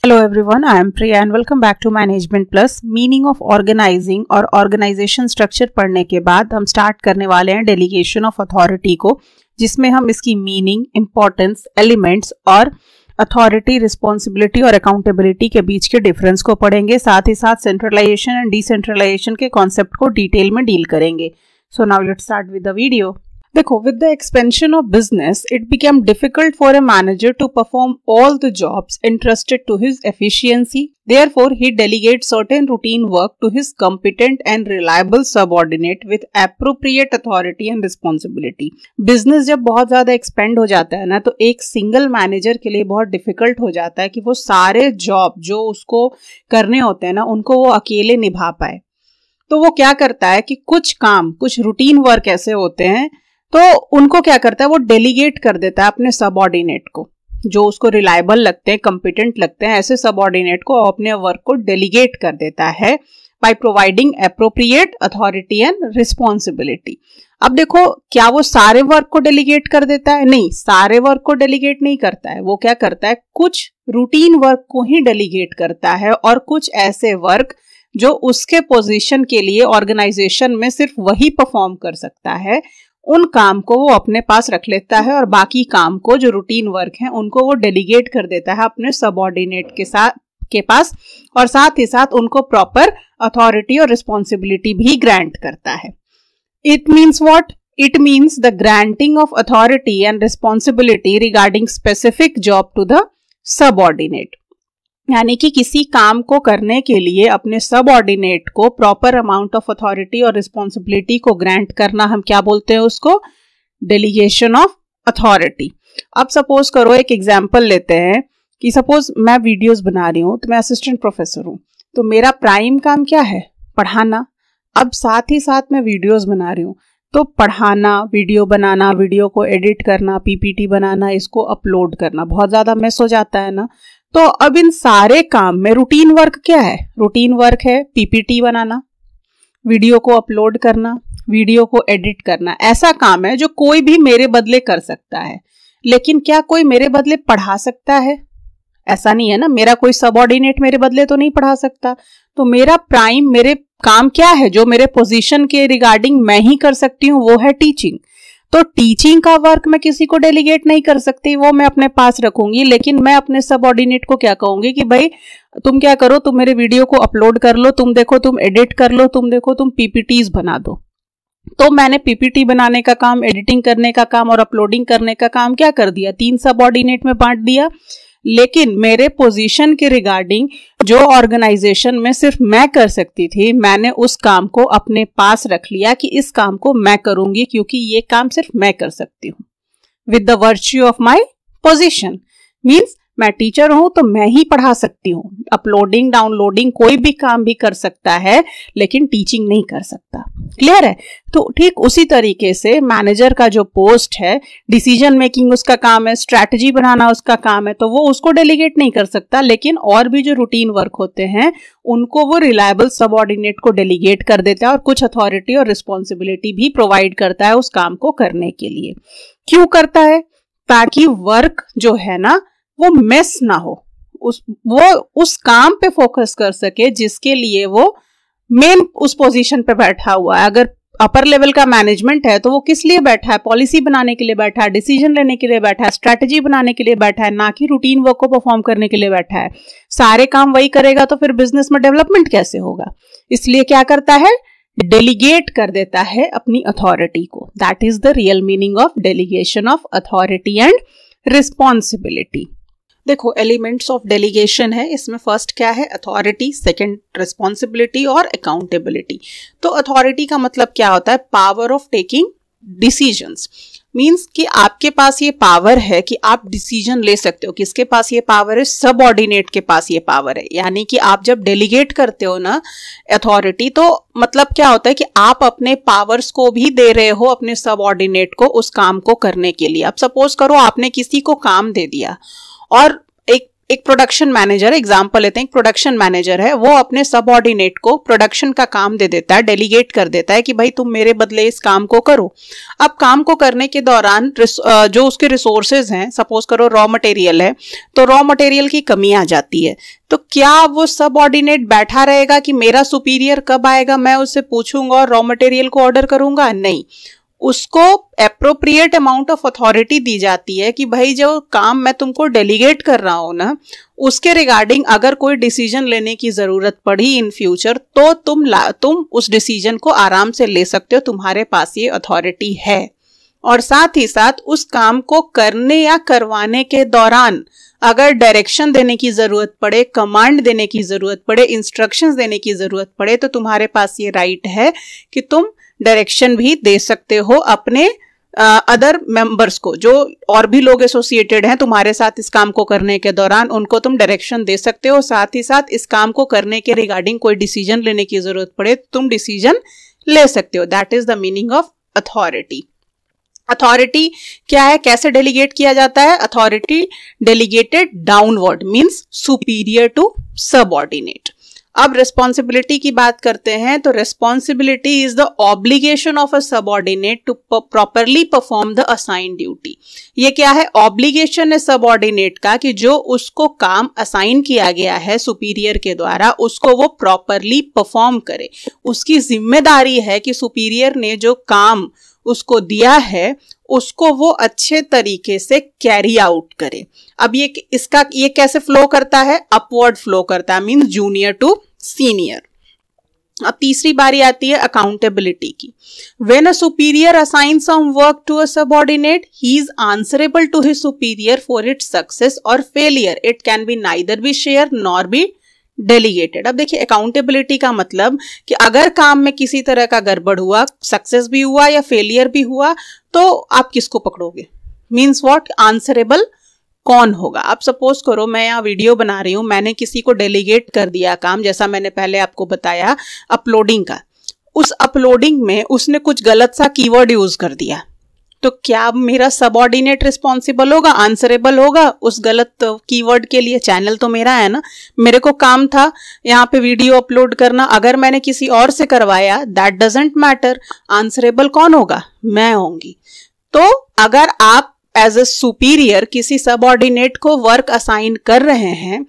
Hello everyone, I am Priya and welcome back to Management Plus. Meaning of organizing or organization structure padhne ke baad hum start karne wale hain delegation of authority ko jisme hum iski meaning, importance, elements और uh, authority responsibility और accountability के बीच के difference को पढ़ेंगे साथ ही साथ सेंट्रलाइजेशन एंड डिसेंट्रलाइजेशन के कॉन्सेप्ट को डिटेल में डील करेंगे so now let start with the video देखो with the expansion of business it became difficult for a manager to perform all the jobs interested to his efficiency Therefore, he delegates certain routine work to his competent and reliable subordinate with appropriate authority and responsibility. Business जब बहुत ज्यादा expand हो जाता है ना तो एक single manager के लिए बहुत डिफिकल्ट हो जाता है कि वो सारे जॉब जो उसको करने होते हैं ना उनको वो अकेले निभा पाए तो वो क्या करता है कि कुछ काम कुछ रूटीन वर्क ऐसे होते हैं तो उनको क्या करता है वो डेलीगेट कर देता है अपने सबॉर्डिनेट को जो उसको रिलायबल लगते हैं कॉम्पिटेंट लगते हैं ऐसे सबॉर्डिनेट को अपने वर्क को डेलीगेट कर देता है by providing appropriate authority and responsibility अब देखो क्या वो सारे वर्क को डेलीगेट कर देता है नहीं सारे वर्क को डेलीगेट नहीं करता है वो क्या करता है कुछ रूटीन वर्क को ही डेलीगेट करता है और कुछ ऐसे वर्क जो उसके पोजीशन के लिए ऑर्गेनाइजेशन में सिर्फ वही परफॉर्म कर सकता है उन काम को वो अपने पास रख लेता है और बाकी काम को जो रूटीन वर्क है उनको वो डेलीगेट कर देता है अपने सबॉर्डिनेट के साथ के पास और साथ ही साथ उनको प्रॉपर अथॉरिटी और रिस्पॉन्सिबिलिटी भी ग्रांट करता है it means what it means the granting of authority and responsibility regarding specific job to the subordinate यानी कि किसी काम को करने के लिए अपने सब ऑर्डिनेट को प्रॉपर अमाउंट ऑफ अथॉरिटी और रिस्पॉन्सिबिलिटी को ग्रांट करना हम क्या बोलते हैं उसको डेलीगेशन ऑफ अथॉरिटी अब सपोज करो एक एग्जाम्पल लेते हैं कि सपोज मैं वीडियोस बना रही हूँ तो मैं असिस्टेंट प्रोफेसर हूँ तो मेरा प्राइम काम क्या है पढ़ाना अब साथ ही साथ मैं वीडियोस बना रही हूँ तो पढ़ाना वीडियो बनाना वीडियो को एडिट करना पीपीटी बनाना इसको अपलोड करना बहुत ज़्यादा मिस हो जाता है ना तो अब इन सारे काम में रूटीन वर्क क्या है रूटीन वर्क है पीपीटी बनाना वीडियो को अपलोड करना वीडियो को एडिट करना ऐसा काम है जो कोई भी मेरे बदले कर सकता है लेकिन क्या कोई मेरे बदले पढ़ा सकता है ऐसा नहीं है ना मेरा कोई सबॉर्डिनेट मेरे बदले तो नहीं पढ़ा सकता तो मेरा प्राइम मेरे काम क्या है जो मेरे पोजीशन के रिगार्डिंग मैं ही कर सकती हूँ वो है टीचिंग तो टीचिंग का वर्क मैं किसी को डेलीगेट नहीं कर सकती वो मैं अपने पास रखूंगी लेकिन मैं अपने सबऑर्डिनेट को क्या कहूंगी कि भाई तुम क्या करो तुम मेरे वीडियो को अपलोड कर लो तुम देखो तुम एडिट कर लो तुम देखो तुम पीपीटीज बना दो तो मैंने पीपीटी बनाने का काम एडिटिंग करने का काम और अपलोडिंग करने का काम क्या कर दिया तीन सबऑर्डिनेट में बांट दिया लेकिन मेरे पोजीशन के रिगार्डिंग जो ऑर्गेनाइजेशन में सिर्फ मैं कर सकती थी मैंने उस काम को अपने पास रख लिया कि इस काम को मैं करूंगी क्योंकि ये काम सिर्फ मैं कर सकती हूँ with the virtue of my position means मैं टीचर हूं तो मैं ही पढ़ा सकती हूँ अपलोडिंग डाउनलोडिंग कोई भी काम भी कर सकता है लेकिन टीचिंग नहीं कर सकता क्लियर है तो ठीक उसी तरीके से मैनेजर का जो पोस्ट है डिसीजन मेकिंग उसका काम है स्ट्रेटजी बनाना उसका काम है तो वो उसको डेलीगेट नहीं कर सकता लेकिन और भी जो रूटीन वर्क होते हैं उनको वो रिलायबल सबॉर्डिनेट को डेलीगेट कर देता है और कुछ अथॉरिटी और रिस्पॉन्सिबिलिटी भी प्रोवाइड करता है उस काम को करने के लिए क्यों करता है ताकि वर्क जो है ना वो मिस ना हो उस वो उस काम पे फोकस कर सके जिसके लिए वो मेन उस पोजीशन पे बैठा हुआ है अगर अपर लेवल का मैनेजमेंट है तो वो किस लिए बैठा है पॉलिसी बनाने के लिए बैठा है डिसीजन लेने के लिए बैठा है स्ट्रैटेजी बनाने के लिए बैठा है ना कि रूटीन वर्क को परफॉर्म करने के लिए बैठा है सारे काम वही करेगा तो फिर बिजनेस में डेवलपमेंट कैसे होगा इसलिए क्या करता है डेलीगेट कर देता है अपनी अथॉरिटी को that is the real meaning of delegation of authority and responsibility देखो एलिमेंट्स ऑफ डेलीगेशन है इसमें फर्स्ट क्या है अथॉरिटी सेकंड रिस्पॉन्सिबिलिटी और अकाउंटेबिलिटी तो अथॉरिटी का मतलब क्या होता है power of taking decisions means कि आपके पास ये पावर है कि आप डिसीजन ले सकते हो किसके पास ये पावर है सब ऑर्डिनेट के पास ये पावर है यानी कि आप जब डेलीगेट करते हो ना अथॉरिटी तो मतलब क्या होता है कि आप अपने पावर्स को भी दे रहे हो अपने सब ऑर्डिनेट को उस काम को करने के लिए अब सपोज करो आपने किसी को काम दे दिया और एक एक प्रोडक्शन मैनेजर एग्जाम्पल लेते हैं प्रोडक्शन मैनेजर है वो अपने सबऑर्डिनेट को प्रोडक्शन का काम दे देता है डेलीगेट कर देता है कि भाई तुम मेरे बदले इस काम को करो अब काम को करने के दौरान जो उसके रिसोर्सेज हैं सपोज करो रॉ मटेरियल है तो रॉ मटेरियल की कमी आ जाती है तो क्या वो सब ऑर्डिनेट बैठा रहेगा कि मेरा सुपीरियर कब आएगा मैं उससे पूछूंगा और रॉ मटेरियल को ऑर्डर करूंगा नहीं उसको अप्रोप्रिएट अमाउंट ऑफ अथॉरिटी दी जाती है कि भाई जो काम मैं तुमको डेलीगेट कर रहा हूँ ना उसके रिगार्डिंग अगर कोई डिसीजन लेने की ज़रूरत पड़ी इन फ्यूचर तो तुम ला तुम उस डिसीजन को आराम से ले सकते हो तुम्हारे पास ये अथॉरिटी है और साथ ही साथ उस काम को करने या करवाने के दौरान अगर डायरेक्शन देने की ज़रूरत पड़े कमांड देने की ज़रूरत पड़े इंस्ट्रक्शंस देने की ज़रूरत पड़े तो तुम्हारे पास ये राइट है कि तुम डायरेक्शन भी दे सकते हो अपने अदर uh, मेंबर्स को जो और भी लोग एसोसिएटेड हैं तुम्हारे साथ इस काम को करने के दौरान उनको तुम डायरेक्शन दे सकते हो साथ ही साथ इस काम को करने के रिगार्डिंग कोई डिसीजन लेने की जरूरत पड़े तुम डिसीजन ले सकते हो that is the meaning of authority authority क्या है कैसे डेलीगेट किया जाता है authority delegated downward means superior to subordinate अब रिस्पॉन्सिबिलिटी की बात करते हैं तो responsibility is the obligation of a subordinate to properly perform the assign duty ये क्या है ऑब्लिगेशन है सबॉर्डिनेट का कि जो उसको काम असाइन किया गया है सुपीरियर के द्वारा उसको वो प्रॉपरली परफॉर्म करे उसकी जिम्मेदारी है कि सुपीरियर ने जो काम उसको दिया है उसको वो अच्छे तरीके से कैरी आउट करे अब ये इसका ये कैसे फ्लो करता है अपवर्ड फ्लो करता है मीन्स जूनियर टू सीनियर अब तीसरी बारी आती है अकाउंटेबिलिटी की when a superior assign some work to a subordinate he is answerable to his superior for it success और failure it can be neither be share nor be delegated अब देखिए accountability का मतलब कि अगर काम में किसी तरह का गड़बड़ हुआ सक्सेस भी हुआ या फेलियर भी हुआ तो आप किसको पकड़ोगे मीन्स वॉट आंसरेबल कौन होगा आप सपोज करो मैं यहाँ वीडियो बना रही हूँ मैंने किसी को डेलीगेट कर दिया काम जैसा मैंने पहले आपको बताया अपलोडिंग का उस अपलोडिंग में उसने कुछ गलत सा कीवर्ड यूज कर दिया तो क्या मेरा ऑर्डिनेट रिस्पॉन्सिबल होगा आंसरेबल होगा उस गलत कीवर्ड के लिए चैनल तो मेरा है ना मेरे को काम था यहाँ पे वीडियो अपलोड करना अगर मैंने किसी और से करवाया दैट डजेंट मैटर आंसरेबल कौन होगा मैं होंगी तो अगर आप एज ए सुपीरियर किसी सबॉर्डिनेट को वर्क असाइन कर रहे हैं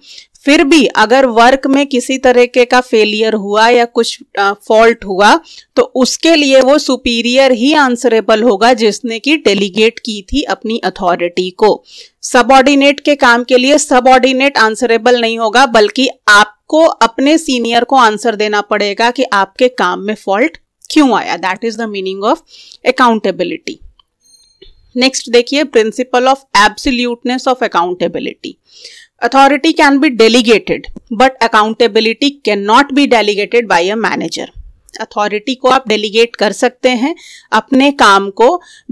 फिर भी अगर वर्क में किसी तरीके का फेलियर हुआ या कुछ फॉल्ट हुआ तो उसके लिए वो सुपीरियर ही आंसरेबल होगा जिसने कि डेलीगेट की थी अपनी अथॉरिटी को सबॉर्डिनेट के काम के लिए ऑर्डिनेट आंसरेबल नहीं होगा बल्कि आपको अपने सीनियर को आंसर देना पड़ेगा कि आपके काम में फॉल्ट क्यों आया that is the meaning of accountability next देखिए principle of absoluteness of accountability Authority can be delegated, but accountability cannot be delegated by a manager. Authority को आप डेलीगेट कर सकते हैं अपने काम को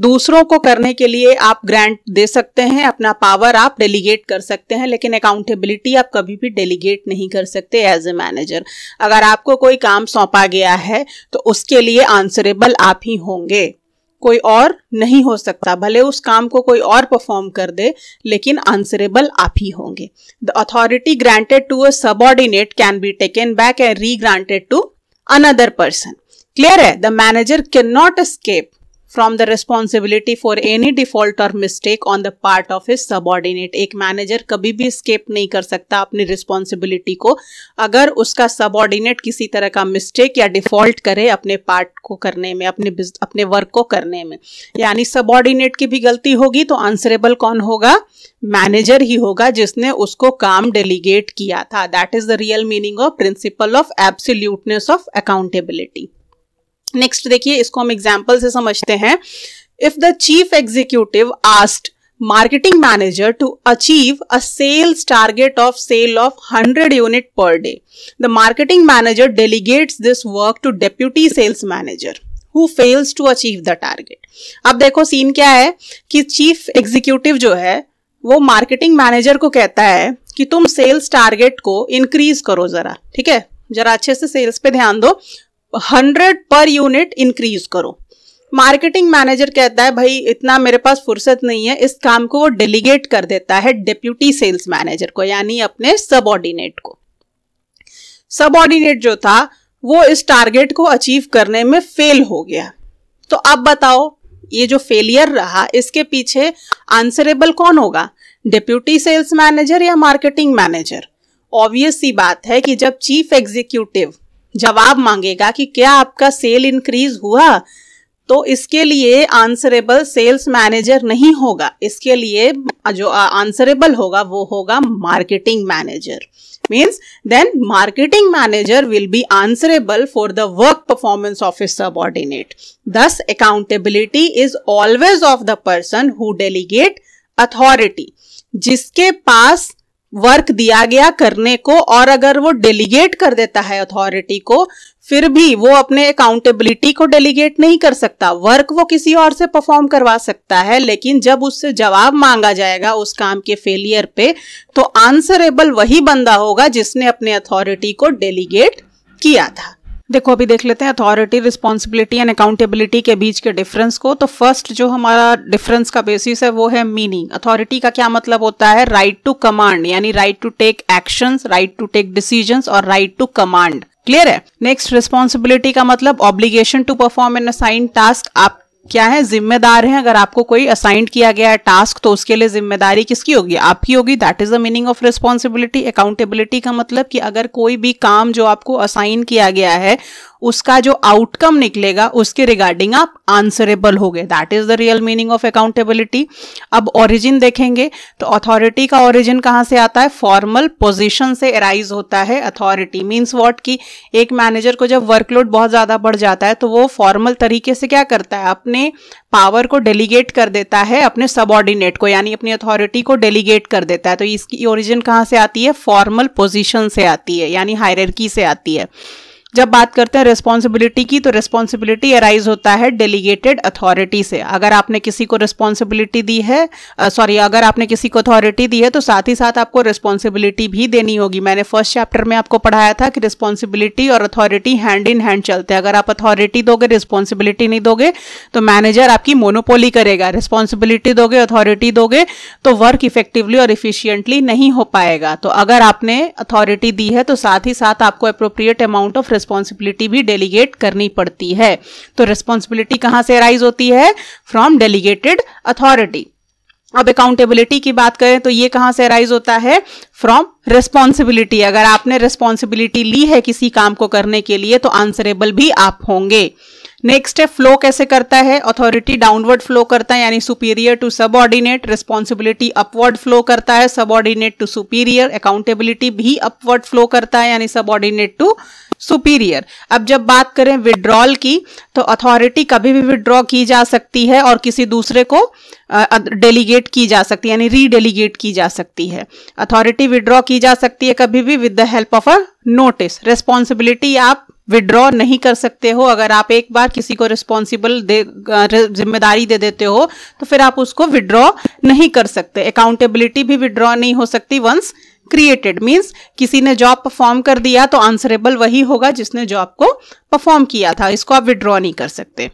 दूसरों को करने के लिए आप ग्रांट दे सकते हैं अपना पावर आप डेलीगेट कर सकते हैं लेकिन अकाउंटेबिलिटी आप कभी भी डेलीगेट नहीं कर सकते एज ए मैनेजर अगर आपको कोई काम सौंपा गया है तो उसके लिए आंसरेबल आप ही होंगे कोई और नहीं हो सकता भले उस काम को कोई और परफॉर्म कर दे लेकिन आंसरेबल आप ही होंगे the authority granted to a subordinate can be taken back and re granted to another person clear है the manager can not escape from the responsibility for any default और mistake on the part of his subordinate एक manager कभी भी escape नहीं कर सकता अपनी responsibility को अगर उसका सबॉर्डिनेट किसी तरह का मिस्टेक या डिफॉल्ट करे अपने पार्ट को करने में अपने अपने वर्क को करने में यानी सबॉर्डिनेट की भी गलती होगी तो आंसरेबल कौन होगा मैनेजर ही होगा जिसने उसको काम डेलीगेट किया था that is the real meaning of principle of absoluteness of accountability next देखिए इसको हम एग्जाम्पल से समझते हैं if the chief executive asked marketing manager to achieve a sales target of sale of hundred unit per day the marketing manager delegates this work to deputy sales manager who fails to achieve the target अब देखो scene क्या है कि chief executive जो है वो marketing manager को कहता है कि तुम सेल्स टारगेट को इंक्रीज करो जरा ठीक है जरा अच्छे से सेल्स पे ध्यान दो हंड्रेड पर यूनिट इंक्रीज करो मार्केटिंग मैनेजर कहता है भाई इतना मेरे पास फुर्सत नहीं है इस काम को वो डेलीगेट कर देता है डिप्यूटी सेल्स मैनेजर को यानी अपने सबऑर्डिनेट को सबऑर्डिनेट जो था वो इस टारगेट को अचीव करने में फेल हो गया तो अब बताओ ये जो फेलियर रहा इसके पीछे आंसरेबल कौन होगा डिप्यूटी सेल्स मैनेजर या मार्केटिंग मैनेजर ऑब्वियस सी बात है कि जब चीफ एग्जीक्यूटिव जवाब मांगेगा कि क्या आपका सेल इंक्रीज हुआ तो इसके लिए आंसरेबल सेल्स मैनेजर नहीं होगा इसके लिए जो आंसरेबल होगा वो होगा marketing manager means then marketing manager will be answerable for the work performance of his subordinate thus accountability is always of the person who delegate authority जिसके पास वर्क दिया गया करने को और अगर वो डेलीगेट कर देता है अथॉरिटी को फिर भी वो अपने अकाउंटेबिलिटी को डेलीगेट नहीं कर सकता वर्क वो किसी और से परफॉर्म करवा सकता है लेकिन जब उससे जवाब मांगा जाएगा उस काम के फेलियर पे तो आंसरेबल वही बंदा होगा जिसने अपने अथॉरिटी को डेलीगेट किया था देखो अभी देख लेते हैं अथॉरिटी रिस्पॉन्सिबिलिटी एंड अकाउंटेबिलिटी के बीच के डिफरेंस को तो फर्स्ट जो हमारा डिफरेंस का बेसिस है वो है मीनिंग अथॉरिटी का क्या मतलब होता है राइट टू कमांड यानी right to take action right to take decision और राइट टू कमांड क्लियर है नेक्स्ट रिस्पॉन्सिबिलिटी का मतलब obligation to perform an assign task आप क्या है जिम्मेदार हैं अगर आपको कोई असाइंड किया गया है टास्क तो उसके लिए जिम्मेदारी किसकी होगी आपकी होगी that is the meaning of responsibility accountability का मतलब कि अगर कोई भी काम जो आपको असाइन किया गया है उसका जो आउटकम निकलेगा उसके रिगार्डिंग आप आंसरेबल हो गए that is the real meaning of accountability अब ओरिजिन देखेंगे तो अथॉरिटी का ओरिजिन कहाँ से आता है फॉर्मल पोजिशन से अराइज होता है अथॉरिटी मीन्स वॉट की एक मैनेजर को जब वर्कलोड बहुत ज़्यादा बढ़ जाता है तो वो फॉर्मल तरीके से क्या करता है अपने पावर को डेलीगेट कर देता है अपने सबॉर्डिनेट को यानी अपनी अथॉरिटी को डेलीगेट कर देता है तो इसकी ओरिजिन कहाँ से आती है फॉर्मल पोजिशन से आती है यानी हायरकी से आती है जब बात करते हैं रिस्पॉन्सिबिलिटी की तो रिस्पॉन्सिबिलिटी अराइज होता है डेलीगेटेड अथॉरिटी से अगर आपने किसी को रिस्पॉन्सिबिलिटी दी है सॉरी अगर आपने किसी को अथॉरिटी दी है तो साथ ही साथ आपको रिस्पॉन्सिबिलिटी भी देनी होगी मैंने फर्स्ट चैप्टर में आपको पढ़ाया था कि रिस्पॉन्सिबिलिटी और अथॉरिटी हैंड इन हैंड चलते हैं अगर आप अथॉरिटी दोगे रिस्पॉन्सिबिलिटी नहीं दोगे तो मैनेजर आपकी मोनोपोली करेगा रिस्पॉन्सिबिलिटी दोगे अथॉरिटी दोगे तो वर्क इफेक्टिवली और इफिशियंटली नहीं हो पाएगा तो अगर आपने अथॉरिटी दी है तो साथ ही साथ आपको अप्रोप्रिएट अमाउंट ऑफ रिस्पॉन्सिबिलिटी भी डेलीगेट करनी पड़ती है तो रिस्पॉन्सिबिलिटी कहाँ से अराइज होती है फ्रॉम डेलीगेटेड अथॉरिटी अब अकाउंटेबिलिटी की बात करें तो ये कहाँ से अराइज होता है फ्रॉम रिस्पॉन्सिबिलिटी अगर आपने रिस्पॉन्सिबिलिटी ली है किसी काम को करने के लिए तो आंसरेबल भी आप होंगे नेक्स्ट है फ्लो कैसे करता है अथॉरिटी डाउनवर्ड फ्लो करता है यानी superior to subordinate responsibility upward flow करता है सबऑर्डिनेट टू सुपीरियर अकाउंटेबिलिटी भी अपवर्ड फ्लो करता है यानी सबऑर्डिनेट टू सुपीरियर अब जब बात करें विड्रॉल की तो अथॉरिटी कभी भी विड्रॉ की जा सकती है और किसी दूसरे को डेलीगेट की जा सकती है यानी रीडेलीगेट की जा सकती है अथॉरिटी विड्रॉ की जा सकती है कभी भी with the help of a notice responsibility आप विड्रॉ नहीं कर सकते हो अगर आप एक बार किसी को रिस्पॉन्सिबल दे जिम्मेदारी दे देते हो तो फिर आप उसको विड्रॉ नहीं कर सकते अकाउंटेबिलिटी भी विड्रॉ नहीं हो सकती वंस क्रिएटेड मीन्स किसी ने जॉब परफॉर्म कर दिया तो आंसरेबल वही होगा जिसने जॉब को परफॉर्म किया था इसको आप विड्रॉ नहीं कर सकते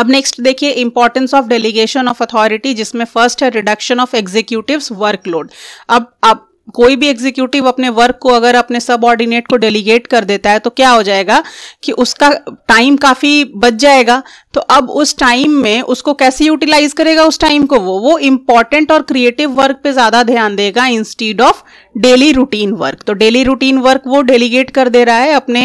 अब नेक्स्ट देखिए importance of delegation of authority जिसमें फर्स्ट है रिडक्शन ऑफ एग्जीक्यूटिव वर्कलोड अब अब कोई भी एग्जीक्यूटिव अपने वर्क को अगर अपने सब ऑर्डिनेट को डेलीगेट कर देता है तो क्या हो जाएगा कि उसका टाइम काफ़ी बच जाएगा तो अब उस टाइम में उसको कैसे यूटिलाइज करेगा उस टाइम को वो वो इंपॉर्टेंट और क्रिएटिव वर्क पे ज्यादा ध्यान देगा instead of daily routine work तो डेली रूटीन वर्क वो डेलीगेट कर दे रहा है अपने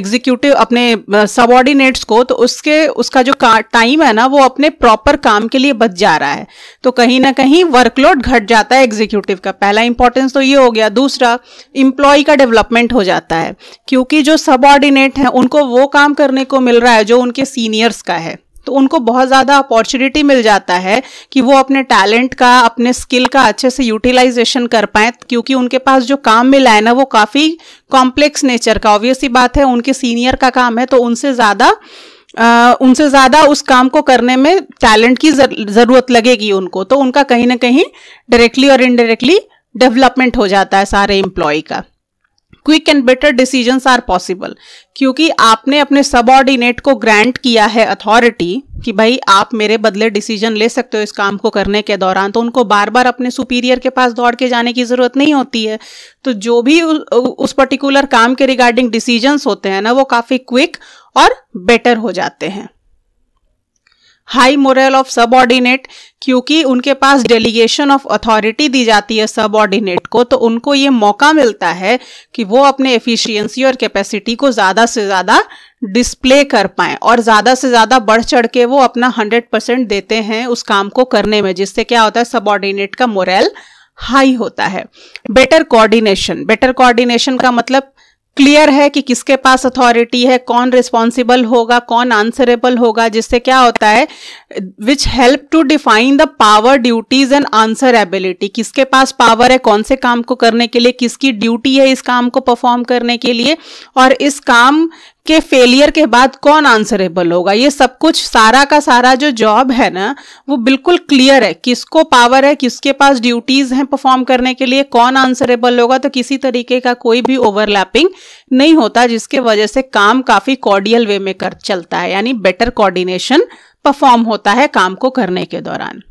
एग्जीक्यूटिव अपने सबॉर्डिनेट्स को तो उसके उसका जो टाइम है ना वो अपने प्रॉपर काम के लिए बच जा रहा है तो कहीं ना कहीं वर्कलोड घट जाता है एग्जीक्यूटिव का पहला इंपॉर्टेंस तो ये हो गया दूसरा इम्प्लॉय का डेवलपमेंट हो जाता है क्योंकि जो सबॉर्डिनेट है उनको वो काम करने को मिल रहा है जो उनके सीनियर्स का है तो उनको बहुत ज़्यादा अपॉर्चुनिटी मिल जाता है कि वो अपने टैलेंट का अपने स्किल का अच्छे से यूटिलाइजेशन कर पाए क्योंकि उनके पास जो काम मिला है ना वो काफ़ी कॉम्प्लेक्स नेचर का ऑब्वियसली बात है उनके सीनियर का काम है तो उनसे ज़्यादा उनसे ज़्यादा उस काम को करने में टैलेंट की ज़रूरत लगेगी उनको तो उनका कहीं ना कहीं डायरेक्टली और इनडायरेक्टली डेवलपमेंट हो जाता है सारे एम्प्लॉय का quick and better decision are possible क्योंकि आपने अपने सबॉर्डिनेट को ग्रांट किया है अथॉरिटी कि भाई आप मेरे बदले डिसीजन ले सकते हो इस काम को करने के दौरान तो उनको बार बार अपने सुपीरियर के पास दौड़ के जाने की ज़रूरत नहीं होती है तो जो भी उस पर्टिकुलर काम के रिगार्डिंग डिसीजन होते हैं ना वो काफ़ी क्विक और बेटर हो जाते हैं हाई मोरल ऑफ ऑर्डिनेट क्योंकि उनके पास डेलीगेशन ऑफ अथॉरिटी दी जाती है ऑर्डिनेट को तो उनको ये मौका मिलता है कि वो अपने एफिशिएंसी और कैपेसिटी को ज़्यादा से ज़्यादा डिस्प्ले कर पाएँ और ज़्यादा से ज़्यादा बढ़ चढ़ के वो अपना हंड्रेड परसेंट देते हैं उस काम को करने में जिससे क्या होता है सब का मोरल हाई होता है बेटर कोऑर्डिनेशन बेटर कोऑर्डिनेशन का मतलब क्लियर है कि किसके पास अथॉरिटी है कौन रिस्पॉन्सिबल होगा कौन आंसरेबल होगा जिससे क्या होता है which help to define the power duties and answerability किसके पास पावर है कौन से काम को करने के लिए किसकी ड्यूटी है इस काम को परफॉर्म करने के लिए और इस काम के फेलियर के बाद कौन आंसरेबल होगा ये सब कुछ सारा का सारा जो जॉब है ना वो बिल्कुल क्लियर है किसको पावर है किसके पास ड्यूटीज हैं परफॉर्म करने के लिए कौन आंसरेबल होगा तो किसी तरीके का कोई भी ओवरलैपिंग नहीं होता जिसके वजह से काम काफी कॉर्डियल वे में कर चलता है यानी बेटर कोऑर्डिनेशन परफॉर्म होता है काम को करने के दौरान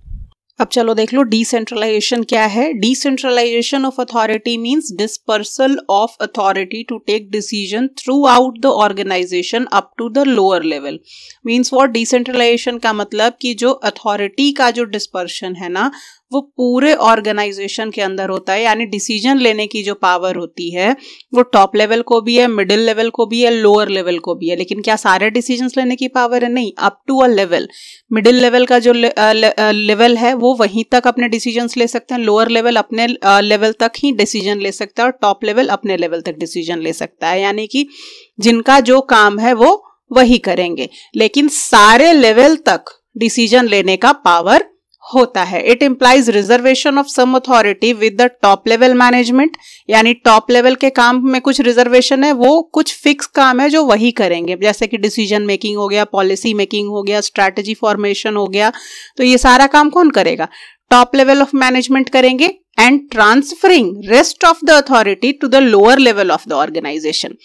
अब चलो देख लो डिसेंट्रलाइजेशन क्या है decentralisation of authority means dispersal of authority to take decision throughout the organisation up to the lower level means what decentralisation का मतलब कि जो अथॉरिटी का जो डिस्पर्शन है ना वो पूरे ऑर्गेनाइजेशन के अंदर होता है यानी डिसीजन लेने की जो पावर होती है वो टॉप लेवल को भी है मिडिल लेवल को भी है लोअर लेवल को भी है लेकिन क्या सारे डिसीजन लेने की पावर है नहीं up to a level middle level का जो ले, लेवल है वो वहीं तक अपने डिसीजन ले सकते हैं लोअर लेवल अपने लेवल तक ही डिसीजन ले सकता है और टॉप लेवल अपने लेवल तक डिसीजन ले सकता है यानी कि जिनका जो काम है वो वही करेंगे लेकिन सारे लेवल तक डिसीजन लेने का पावर होता है it implies reservation of some authority with the top level management यानी टॉप लेवल के काम में कुछ रिजर्वेशन है वो कुछ फिक्स काम है जो वही करेंगे जैसे कि डिसीजन मेकिंग हो गया पॉलिसी मेकिंग हो गया स्ट्रेटजी फॉर्मेशन हो गया तो ये सारा काम कौन करेगा टॉप लेवल ऑफ मैनेजमेंट करेंगे and transferring rest of the authority to the lower level of the organisation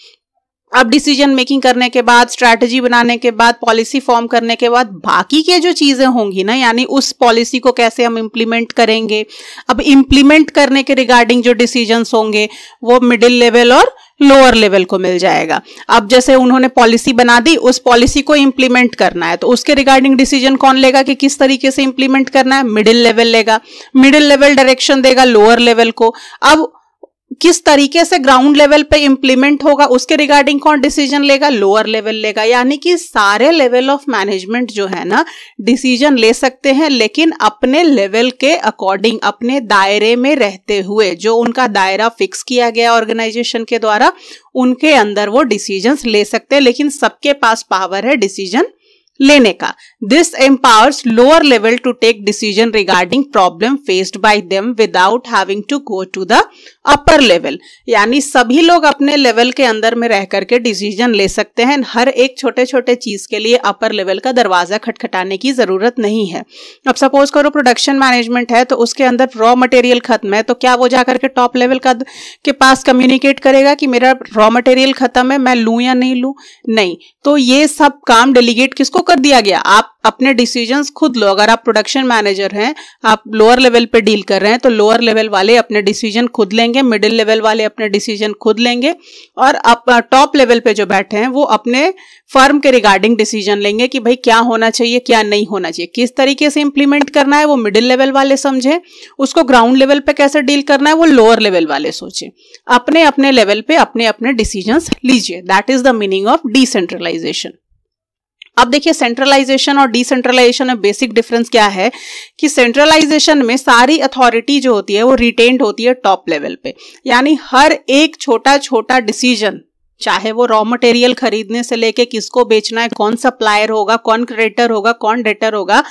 अब डिसीजन मेकिंग करने के बाद स्ट्रैटेजी बनाने के बाद पॉलिसी फॉर्म करने के बाद बाकी के जो चीज़ें होंगी ना यानी उस पॉलिसी को कैसे हम इम्प्लीमेंट करेंगे अब इम्प्लीमेंट करने के रिगार्डिंग जो डिसीजंस होंगे वो मिडिल लेवल और लोअर लेवल को मिल जाएगा अब जैसे उन्होंने पॉलिसी बना दी उस पॉलिसी को इम्प्लीमेंट करना है तो उसके रिगार्डिंग डिसीजन कौन लेगा कि किस तरीके से इम्प्लीमेंट करना है मिडिल लेवल लेगा मिडिल लेवल डायरेक्शन देगा लोअर लेवल को अब किस तरीके से ग्राउंड लेवल पे इम्प्लीमेंट होगा उसके रिगार्डिंग कौन डिसीजन लेगा लोअर लेवल लेगा यानी कि सारे लेवल ऑफ मैनेजमेंट जो है ना डिसीजन ले सकते हैं लेकिन अपने लेवल के अकॉर्डिंग अपने दायरे में रहते हुए जो उनका दायरा फिक्स किया गया ऑर्गेनाइजेशन के द्वारा उनके अंदर वो डिसीजन ले सकते हैं लेकिन सबके पास पावर है डिसीजन लेने का this empowers lower level to take decision regarding problem faced by them without having to go to the upper level यानी सभी लोग अपने लेवल के अंदर में रह करके डिसीजन ले सकते हैं हर एक छोटे छोटे चीज के लिए अपर लेवल का दरवाजा खटखटाने की जरूरत नहीं है अब सपोज करो प्रोडक्शन मैनेजमेंट है तो उसके अंदर रॉ मटेरियल खत्म है तो क्या वो जाकर के टॉप लेवल का के पास कम्युनिकेट करेगा कि मेरा रॉ मटेरियल खत्म है मैं लू या नहीं लू नहीं तो ये सब काम डेलीगेट किसको कर दिया गया आप अपने डिसीजन खुद लो अगर आप प्रोडक्शन मैनेजर हैं आप लोअर लेवल पे डील कर रहे हैं तो लोअर लेवल वाले अपने डिसीजन खुद लेंगे मिडिल लेवल वाले अपने डिसीजन खुद लेंगे और आप टॉप लेवल पे जो बैठे हैं वो अपने फर्म के रिगार्डिंग डिसीजन लेंगे कि भाई क्या होना चाहिए क्या नहीं होना चाहिए किस तरीके से इंप्लीमेंट करना है वो मिडिल लेवल वाले समझे उसको ग्राउंड लेवल पे कैसे डील करना है वो लोअर लेवल वाले सोचे अपने अपने लेवल पे अपने अपने डिसीजन लीजिए that is the meaning of decentralisation अब देखिए सेंट्रलाइजेशन और डिसेंट्रलाइजेशन में बेसिक डिफरेंस क्या है कि सेंट्रलाइजेशन में सारी अथॉरिटी जो होती है वो रिटेन्ड होती है टॉप लेवल पे यानी हर एक छोटा छोटा डिसीजन चाहे वो रॉ मटेरियल खरीदने से लेके किसको बेचना है कौन सप्लायर होगा कौन क्रेडिटर होगा कौन डेटर होगा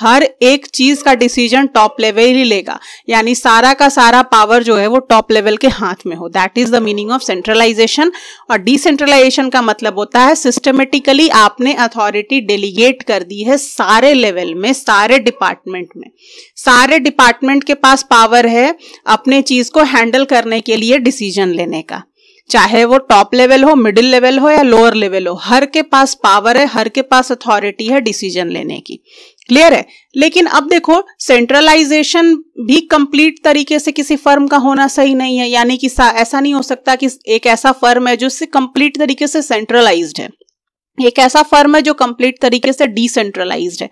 हर एक चीज का डिसीजन टॉप लेवल ही लेगा यानी सारा का सारा पावर जो है वो टॉप लेवल के हाथ में हो that is the meaning of centralisation और डिसेंट्रलाइजेशन का मतलब होता है सिस्टमेटिकली आपने अथॉरिटी डेलीगेट कर दी है सारे लेवल में सारे डिपार्टमेंट में सारे डिपार्टमेंट के पास पावर है अपने चीज को हैंडल करने के लिए डिसीजन लेने का चाहे वो टॉप लेवल हो मिडिल लेवल हो या लोअर लेवल हो हर के पास पावर है हर के पास अथॉरिटी है डिसीजन लेने की क्लियर है लेकिन अब देखो सेंट्रलाइजेशन भी कंप्लीट तरीके से किसी फर्म का होना सही नहीं है यानी कि ऐसा नहीं हो सकता कि एक ऐसा फर्म है जो कंप्लीट तरीके से सेंट्रलाइज्ड है एक ऐसा फर्म है जो कंप्लीट तरीके से डिसेंट्रलाइज है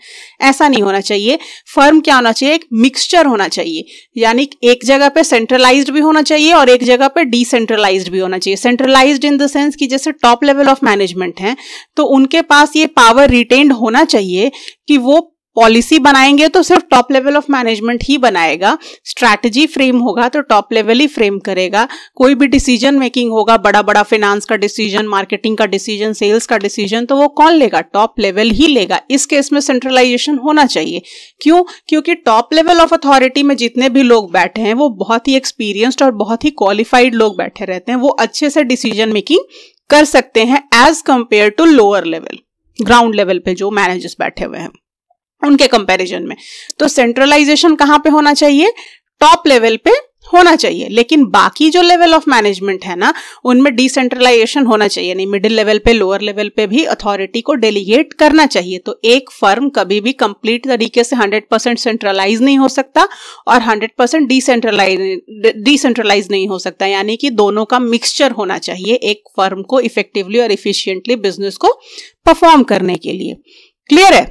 ऐसा नहीं होना चाहिए फर्म क्या होना चाहिए एक मिक्सचर होना चाहिए यानी एक जगह पे सेंट्रलाइज्ड भी होना चाहिए और एक जगह पे डिसेंट्रलाइज्ड भी होना चाहिए सेंट्रलाइज्ड इन द सेंस कि जैसे टॉप लेवल ऑफ मैनेजमेंट है तो उनके पास ये पावर रिटेन्ड होना चाहिए कि वो पॉलिसी बनाएंगे तो सिर्फ टॉप लेवल ऑफ मैनेजमेंट ही बनाएगा स्ट्रैटेजी फ्रेम होगा तो टॉप लेवल ही फ्रेम करेगा कोई भी डिसीजन मेकिंग होगा बड़ा बड़ा फिनांस का डिसीजन मार्केटिंग का डिसीजन सेल्स का डिसीजन तो वो कौन लेगा टॉप लेवल ही लेगा इस केस में सेंट्रलाइजेशन होना चाहिए क्यों क्योंकि टॉप लेवल ऑफ अथॉरिटी में जितने भी लोग बैठे हैं वो बहुत ही एक्सपीरियंस्ड और बहुत ही क्वालिफाइड लोग बैठे रहते हैं वो अच्छे से डिसीजन मेकिंग कर सकते हैं as compare to lower level ground level पे जो मैनेजर्स बैठे हुए हैं उनके कंपैरिजन में तो सेंट्रलाइजेशन कहाँ पे होना चाहिए टॉप लेवल पे होना चाहिए लेकिन बाकी जो लेवल ऑफ मैनेजमेंट है ना उनमें डिसेंट्रलाइजेशन होना चाहिए नहीं मिडिल लेवल पे लोअर लेवल पे भी अथॉरिटी को डेलीगेट करना चाहिए तो एक फर्म कभी भी कंप्लीट तरीके से 100 परसेंट सेंट्रलाइज नहीं हो सकता और 100 परसेंट डिसेंट्रलाइज डिसेंट्रलाइज नहीं हो सकता यानी कि दोनों का मिक्सचर होना चाहिए एक फर्म को इफेक्टिवली और इफिशियंटली बिजनेस को परफॉर्म करने के लिए क्लियर है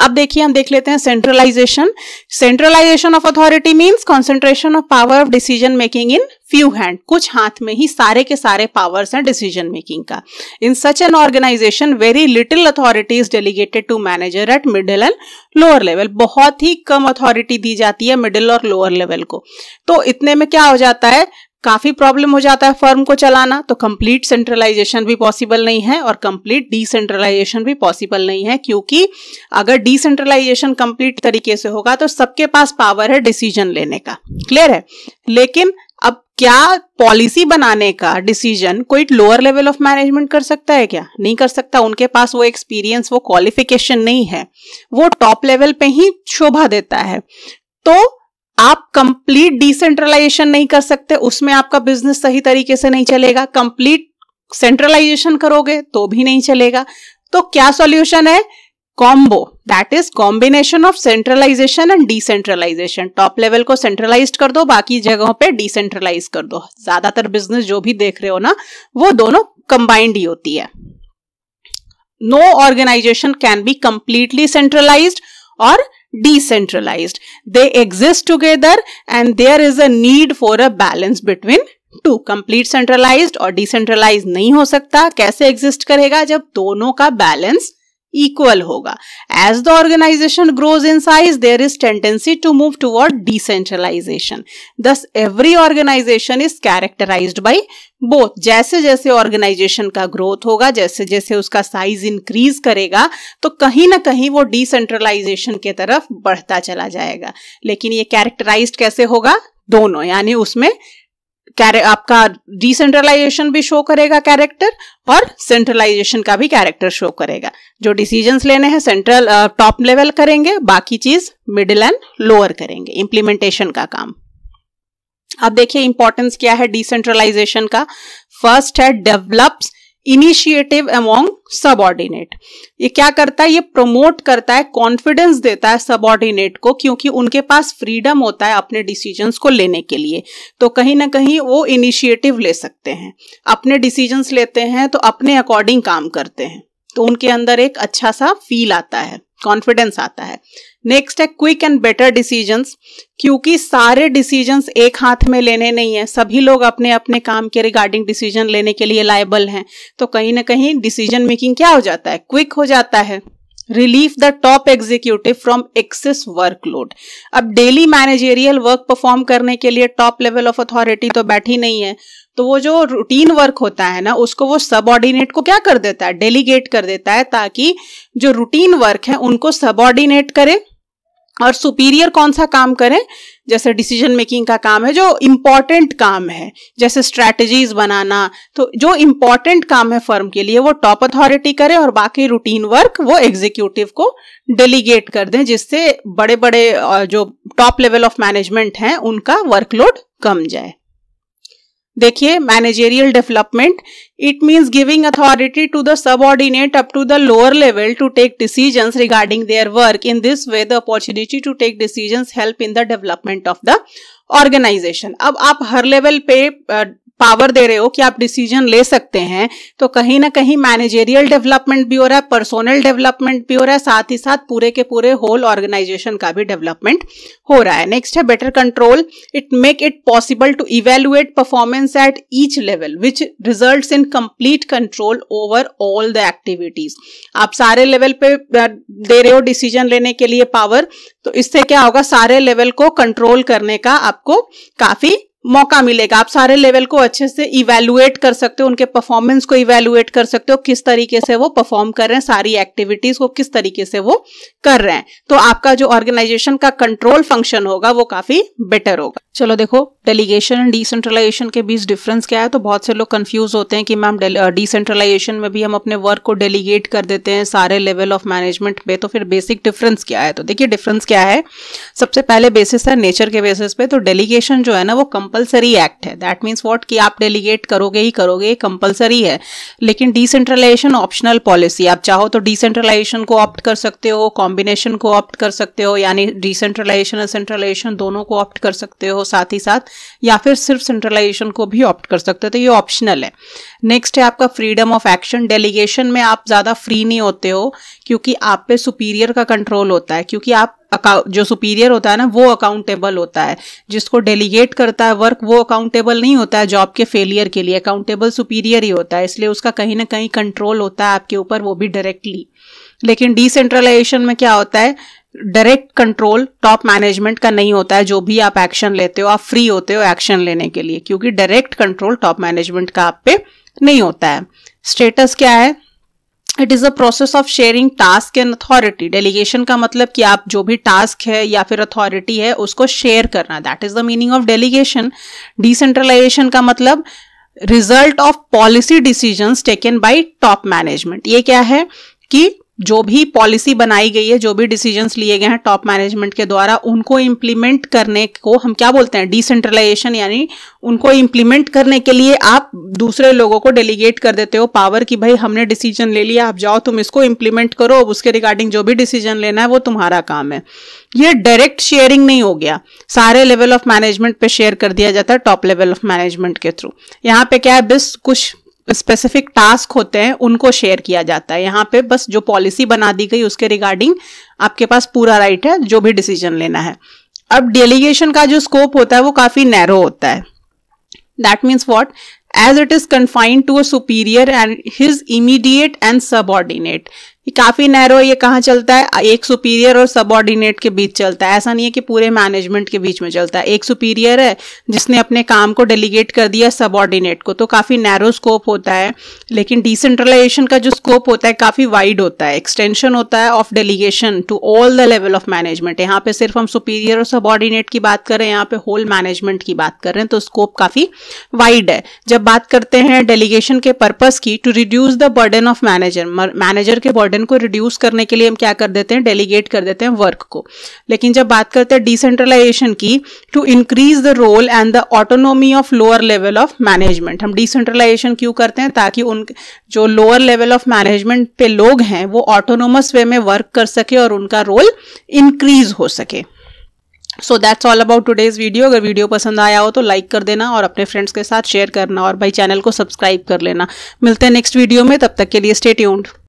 अब देखिए हम देख लेते हैं centralisation centralisation of authority means concentration of power of decision making in few hand कुछ हाथ में ही सारे के सारे पावर्स हैं डिसीजन मेकिंग का in such an organisation very little authority is delegated to manager at middle and lower level बहुत ही कम अथॉरिटी दी जाती है मिडिल और लोअर लेवल को तो इतने में क्या हो जाता है काफी प्रॉब्लम हो जाता है फर्म को चलाना तो कंप्लीट सेंट्रलाइजेशन भी पॉसिबल नहीं है और कंप्लीट डिसेंट्रलाइजेशन भी पॉसिबल नहीं है क्योंकि अगर डिसेंट्रलाइजेशन कंप्लीट तरीके से होगा तो सबके पास पावर है डिसीजन लेने का क्लियर है लेकिन अब क्या पॉलिसी बनाने का डिसीजन कोई लोअर लेवल ऑफ मैनेजमेंट कर सकता है क्या नहीं कर सकता उनके पास वो एक्सपीरियंस वो क्वालिफिकेशन नहीं है वो टॉप लेवल पे ही शोभा देता है तो आप कंप्लीट डिसेंट्रलाइजेशन नहीं कर सकते उसमें आपका बिजनेस सही तरीके से नहीं चलेगा कंप्लीट सेंट्रलाइजेशन करोगे तो भी नहीं चलेगा तो क्या सॉल्यूशन है combo that is combination of centralisation and decentralisation top level को सेंट्रलाइज कर दो बाकी जगहों पे डिसेंट्रलाइज कर दो ज्यादातर बिजनेस जो भी देख रहे हो ना वो दोनों कंबाइंड ही होती है no organisation can be completely centralise और decentralized. They exist together and there is a need for a balance between two complete centralised और डिसेंट्रलाइज नहीं हो सकता कैसे एग्जिस्ट करेगा जब दोनों का बैलेंस इक्वल होगा as the organisation grows in size there is tendency to move toward decentralisation thus every organisation is characterise by both जैसे जैसे ऑर्गेनाइजेशन का ग्रोथ होगा जैसे जैसे उसका साइज इंक्रीज करेगा तो कहीं ना कहीं वो डिसेंट्रलाइजेशन के तरफ बढ़ता चला जाएगा लेकिन ये कैरेक्टराइज कैसे होगा दोनों यानी उसमें आपका डिसेंट्रलाइजेशन भी शो करेगा कैरेक्टर और सेंट्रलाइजेशन का भी कैरेक्टर शो करेगा जो डिसीजन लेने हैं सेंट्रल टॉप लेवल करेंगे बाकी चीज मिडिल एंड लोअर करेंगे इंप्लीमेंटेशन का काम अब देखिए इंपॉर्टेंस क्या है डिसेंट्रलाइजेशन का फर्स्ट है डेवलप्स इनिशिएटिव एमोंग सबऑर्डिनेट ये क्या करता है ये प्रमोट करता है कॉन्फिडेंस देता है सबऑर्डिनेट को क्योंकि उनके पास फ्रीडम होता है अपने डिसीजंस को लेने के लिए तो कहीं ना कहीं वो इनिशिएटिव ले सकते हैं अपने डिसीजंस लेते हैं तो अपने अकॉर्डिंग काम करते हैं तो उनके अंदर एक अच्छा सा फील आता है कॉन्फिडेंस आता है नेक्स्ट है क्विक एंड बेटर डिसीजंस क्योंकि सारे डिसीजंस एक हाथ में लेने नहीं है सभी लोग अपने अपने काम के रिगार्डिंग डिसीजन लेने के लिए लाइबल हैं तो कहीं ना कहीं डिसीजन मेकिंग क्या हो जाता है क्विक हो जाता है relief the top executive from excess workload अब डेली मैनेजेरियल वर्क परफॉर्म करने के लिए टॉप लेवल ऑफ अथॉरिटी तो बैठी नहीं है तो वो जो रूटीन वर्क होता है ना उसको वो सबॉर्डिनेट को क्या कर देता है डेलीगेट कर देता है ताकि जो रूटीन वर्क है उनको सबॉर्डिनेट करे और सुपीरियर कौन सा काम करें जैसे डिसीजन मेकिंग का काम है जो इम्पॉर्टेंट काम है जैसे स्ट्रैटेजीज बनाना तो जो इम्पॉर्टेंट काम है फर्म के लिए वो टॉप अथॉरिटी करें और बाकी रूटीन वर्क वो एग्जीक्यूटिव को डेलीगेट कर दें जिससे बड़े बड़े जो टॉप लेवल ऑफ मैनेजमेंट हैं उनका वर्कलोड कम जाए देखिए managerial development it means giving authority to the subordinate up to the lower level to take decisions regarding their work in this way the opportunity to take decisions help in the development of the organisation अब आप हर level पे power दे रहे हो कि आप decision ले सकते हैं तो कहीं ना कहीं मैनेजेरियल डेवलपमेंट भी हो रहा है पर्सोनल डेवलपमेंट भी हो रहा है साथ ही साथ पूरे के पूरे होल ऑर्गेनाइजेशन का भी डेवलपमेंट हो रहा है नेक्स्ट है better control it make it possible to evaluate performance at each level which result in complete control over all the activities आप सारे लेवल पे दे रहे हो डिसीजन लेने के लिए पावर तो इससे क्या होगा सारे लेवल को कंट्रोल करने का आपको काफी मौका मिलेगा आप सारे लेवल को अच्छे से इवेलुएट कर सकते हो उनके परफॉर्मेंस को इवेलुएट कर सकते हो किस तरीके से वो परफॉर्म कर रहे हैं सारी एक्टिविटीज को किस तरीके से वो कर रहे हैं तो आपका जो ऑर्गेनाइजेशन का कंट्रोल फंक्शन होगा वो काफी बेटर होगा चलो देखो डेलीगेशन एंड डिसेंट्रलाइजेशन के बीच डिफरेंस क्या है तो बहुत से लोग कंफ्यूज होते हैं कि मैम डिसेंट्रलाइजेशन uh, में भी हम अपने वर्क को डेलीगेट कर देते हैं सारे लेवल ऑफ मैनेजमेंट पे तो फिर बेसिक डिफरेंस क्या है तो देखिए डिफरेंस क्या है सबसे पहले बेसिस है नेचर के बेसिस पे तो डेलीगेशन जो है ना वो कंपलसरी एक्ट है दैट मीन्स वॉट कि आप डेलीगेट करोगे ही करोगे कंपलसरी है लेकिन डिसेंट्रलाइजेशन ऑप्शनल पॉलिसी आप चाहो तो डिसेंट्रलाइजेशन को ऑप्ट कर सकते हो कॉम्बिनेशन को ऑप्ट कर सकते हो यानी डिसेंट्रलाइजेशन और सेंट्रलाइजेशन दोनों को ऑप्ट कर सकते हो साथ ही साथ या फिर सिर्फ सेंट्रलाइजेशन को भी ऑप्ट कर सकते हो तो ये ऑप्शनल है नेक्स्ट है आपका फ्रीडम ऑफ एक्शन डेलीगेशन में आप ज़्यादा फ्री नहीं होते हो क्योंकि आप पे सुपीरियर का कंट्रोल होता है क्योंकि आप जो सुपीरियर होता है ना वो अकाउंटेबल होता है जिसको डेलीगेट करता है वर्क वो अकाउंटेबल नहीं होता है जॉब के फेलियर के लिए अकाउंटेबल सुपीरियर ही होता है इसलिए उसका कहीं ना कहीं कंट्रोल होता है आपके ऊपर वो भी डायरेक्टली लेकिन डिसेंट्रलाइजेशन में क्या होता है डायरेक्ट कंट्रोल टॉप मैनेजमेंट का नहीं होता है जो भी आप एक्शन लेते हो आप फ्री होते हो एक्शन लेने के लिए क्योंकि डायरेक्ट कंट्रोल टॉप मैनेजमेंट का आप पे नहीं होता है स्टेटस क्या है it is a process of sharing task and authority delegation का मतलब कि आप जो भी टास्क है या फिर अथॉरिटी है उसको शेयर करना that is the meaning of delegation decentralisation का मतलब result of policy decision taken by top management ये क्या है कि जो भी पॉलिसी बनाई गई है जो भी डिसीजंस लिए गए हैं टॉप मैनेजमेंट के द्वारा उनको इम्प्लीमेंट करने को हम क्या बोलते हैं डिसेंट्रलाइजेशन यानी उनको इम्प्लीमेंट करने के लिए आप दूसरे लोगों को डेलीगेट कर देते हो पावर की भाई हमने डिसीजन ले लिया आप जाओ तुम इसको इम्प्लीमेंट करो उसके रिगार्डिंग जो भी डिसीजन लेना है वो तुम्हारा काम है ये डायरेक्ट शेयरिंग नहीं हो गया सारे लेवल ऑफ मैनेजमेंट पे शेयर कर दिया जाता है टॉप लेवल ऑफ मैनेजमेंट के थ्रू यहाँ पे क्या है बस कुछ स्पेसिफिक टास्क होते हैं उनको शेयर किया जाता है यहाँ पे बस जो पॉलिसी बना दी गई उसके रिगार्डिंग आपके पास पूरा राइट है जो भी डिसीजन लेना है अब डेलीगेशन का जो स्कोप होता है वो काफी नैरो होता है that means what as it is confined to a superior and his immediate and ordinate ये काफ़ी नैरो ये कहाँ चलता है एक सुपीरियर और सबॉर्डिनेट के बीच चलता है ऐसा नहीं है कि पूरे मैनेजमेंट के बीच में चलता है एक सुपीरियर है जिसने अपने काम को डेलीगेट कर दिया सबॉर्डिनेट को तो काफ़ी नैरो स्कोप होता है लेकिन डिसेंट्रलाइजेशन का जो स्कोप होता है काफ़ी वाइड होता है एक्सटेंशन होता है of delegation to all the level of management यहाँ पे सिर्फ हम सुपीरियर और सबॉर्डिनेट की बात कर रहे हैं यहाँ पे होल मैनेजमेंट की बात कर रहे हैं तो स्कोप काफ़ी वाइड है जब बात करते हैं डेलीगेशन के पर्पज़ की to reduce the burden of manager manager के बॉडी बर्डन को रिड्यूस करने के लिए हम क्या कर देते हैं डेलीगेट कर देते हैं वर्क को लेकिन जब बात करते हैं डिसेंट्रलाइजेशन की to increase the role and the autonomy of lower level of management हम डिसेंट्रलाइजेशन क्यों करते हैं ताकि उन जो लोअर लेवल ऑफ मैनेजमेंट पे लोग हैं वो ऑटोनोमस वे में वर्क कर सके और उनका रोल इंक्रीज हो सके so that's all about today's video अगर वीडियो पसंद आया हो तो लाइक कर देना और अपने फ्रेंड्स के साथ शेयर करना और भाई चैनल को सब्सक्राइब कर लेना मिलते हैं नेक्स्ट वीडियो में तब तक के लिए स्टे ट्यून्ड